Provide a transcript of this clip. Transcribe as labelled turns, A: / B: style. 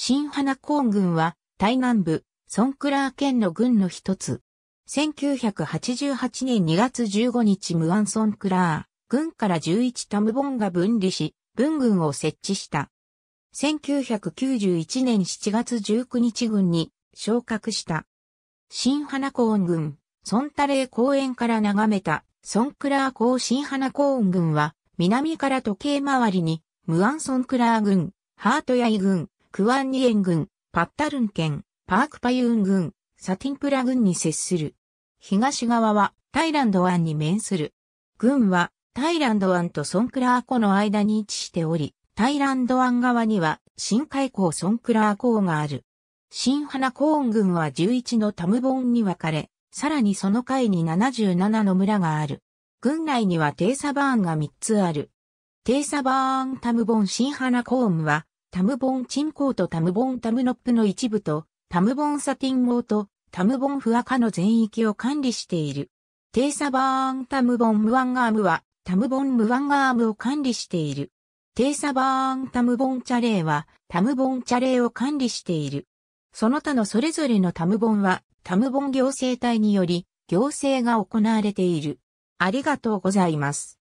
A: 新花高軍は、台南部、ソンクラー県の軍の一つ。
B: 1988年2月15日ムアンソンクラー、軍から11タムボンが分離し、軍軍を設置した。1991年7月19日軍に昇格した。新花高温軍、ソンタレー公園から眺めた、ソンクラー港新花高温軍は、南から時計回りに、ムアンソンクラー軍、ハートヤイ軍、クワンニエン郡、パッタルン県、パークパユーン郡、サティンプラ郡に接する。東側はタイランド湾に面する。郡はタイランド湾とソンクラー湖の間に位置しており、タイランド湾側には新海港ソンクラー港がある。新花コーン郡は11のタムボンに分かれ、さらにその階に77の村がある。郡内にはテーサバーンが3つある。テーサバーンタムボン新花コーンはタムボンチンコートタムボンタムノップの一部と、タムボンサティンモート、タムボンフアカの全域を管理している。テーサバーンタムボンムワンガームは、タムボンムワンガームを管理している。テーサバーンタムボンチャレーは、タムボンチャレーを管理している。その他のそれぞれのタムボンは、タムボン行政隊によ
A: り、行政が行われている。ありがとうございます。